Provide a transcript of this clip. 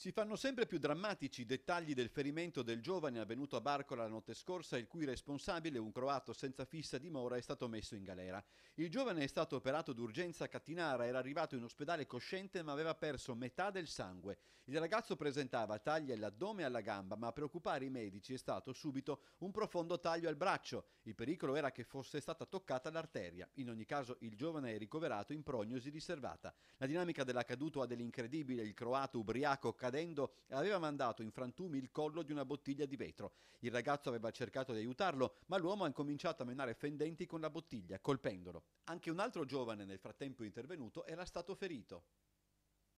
Si fanno sempre più drammatici i dettagli del ferimento del giovane avvenuto a Barcola la notte scorsa, il cui responsabile, un croato senza fissa dimora, è stato messo in galera. Il giovane è stato operato d'urgenza a Catinara, era arrivato in ospedale cosciente ma aveva perso metà del sangue. Il ragazzo presentava tagli all'addome e alla gamba, ma a preoccupare i medici è stato subito un profondo taglio al braccio. Il pericolo era che fosse stata toccata l'arteria. In ogni caso il giovane è ricoverato in prognosi riservata. La dinamica dell'accaduto ha dell'incredibile, il croato ubriaco cadendo aveva mandato in frantumi il collo di una bottiglia di vetro. Il ragazzo aveva cercato di aiutarlo, ma l'uomo ha incominciato a menare fendenti con la bottiglia, colpendolo. Anche un altro giovane nel frattempo intervenuto era stato ferito.